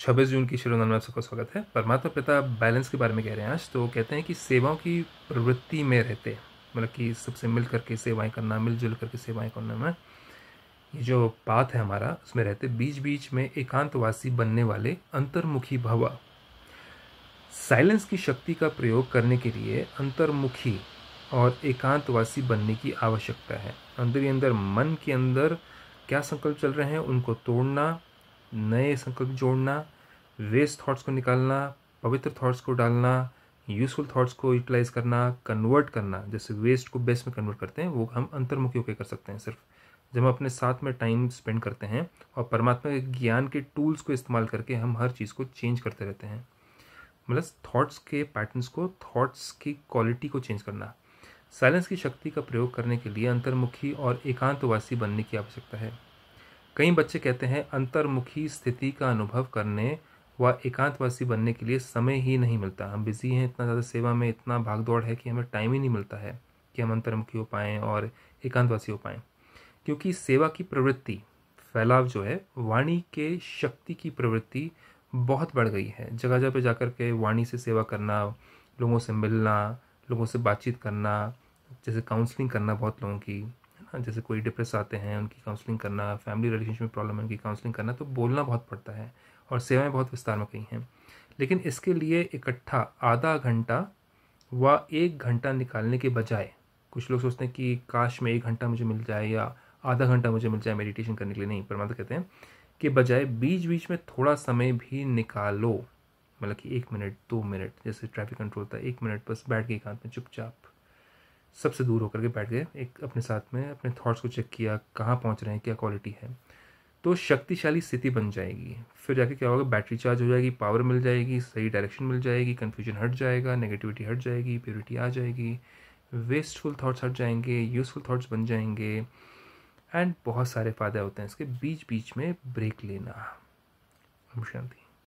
छब्बीस जून की शिरोनल में आप सबका स्वागत है परमात्मा पिता बैलेंस के बारे में कह रहे हैं आज तो कहते हैं कि सेवाओं की प्रवृत्ति में रहते हैं मतलब कि सबसे मिल करके सेवाएं करना मिलजुल करके सेवाएं करना में ये जो पाथ है हमारा उसमें रहते बीच बीच में एकांतवासी बनने वाले अंतर्मुखी भवा साइलेंस की शक्ति का प्रयोग करने के लिए अंतर्मुखी और एकांतवासी बनने की आवश्यकता है अंदर ही अंदर मन के अंदर क्या संकल्प चल रहे हैं उनको तोड़ना नए संकल्प जोड़ना वेस्ट थॉट्स को निकालना पवित्र थॉट्स को डालना यूजफुल थॉट्स को यूटिलाइज करना कन्वर्ट करना जैसे वेस्ट को बेस्ट में कन्वर्ट करते हैं वो हम अंतर्मुखी होकर कर सकते हैं सिर्फ जब हम अपने साथ में टाइम स्पेंड करते हैं और परमात्मा के ज्ञान के टूल्स को इस्तेमाल करके हम हर चीज़ को चेंज करते रहते हैं मतलब थॉट्स के पैटर्न्स को थॉट्स की क्वालिटी को चेंज करना साइलेंस की शक्ति का प्रयोग करने के लिए अंतर्मुखी और एकांतवासी बनने की आवश्यकता है कई बच्चे कहते हैं अंतर्मुखी स्थिति का अनुभव करने व एकांतवासी बनने के लिए समय ही नहीं मिलता हम बिज़ी हैं इतना ज़्यादा सेवा में इतना भाग दौड़ है कि हमें टाइम ही नहीं मिलता है कि हम अंतर्मुखी हो पाएँ और एकांतवासी हो पाएँ क्योंकि सेवा की प्रवृत्ति फैलाव जो है वाणी के शक्ति की प्रवृत्ति बहुत बढ़ गई है जगह जगह पे जाकर के वाणी से सेवा करना लोगों से मिलना लोगों से बातचीत करना जैसे काउंसलिंग करना बहुत लोगों की हाँ, जैसे कोई डिप्रेस आते हैं उनकी काउंसलिंग करना फैमिली रिलेशनशिप में प्रॉब्लम है उनकी काउंसलिंग करना तो बोलना बहुत पड़ता है और सेवाएं बहुत विस्तार में कही हैं लेकिन इसके लिए इकट्ठा आधा घंटा व एक घंटा निकालने के बजाय कुछ लोग सोचते हैं कि काश में एक घंटा मुझे मिल जाए या आधा घंटा मुझे मिल जाए मेडिटेशन करने के लिए नहीं परमात्मा कहते हैं कि बजाय बीच बीच में थोड़ा समय भी निकालो मतलब कि एक मिनट दो मिनट जैसे ट्रैफिक कंट्रोल था एक मिनट बस बैठ के एक में चुपचाप सबसे दूर होकर के बैठ गए एक अपने साथ में अपने थॉट्स को चेक किया कहाँ पहुँच रहे हैं क्या क्वालिटी है तो शक्तिशाली स्थिति बन जाएगी फिर जाके क्या होगा बैटरी चार्ज हो जाएगी पावर मिल जाएगी सही डायरेक्शन मिल जाएगी कन्फ्यूजन हट जाएगा नेगेटिविटी हट जाएगी प्योरिटी आ जाएगी वेस्टफुल थाट्स हट जाएंगे यूज़फुल थाट्स बन जाएंगे एंड बहुत सारे फ़ायदे होते हैं इसके बीच बीच में ब्रेक लेना शांति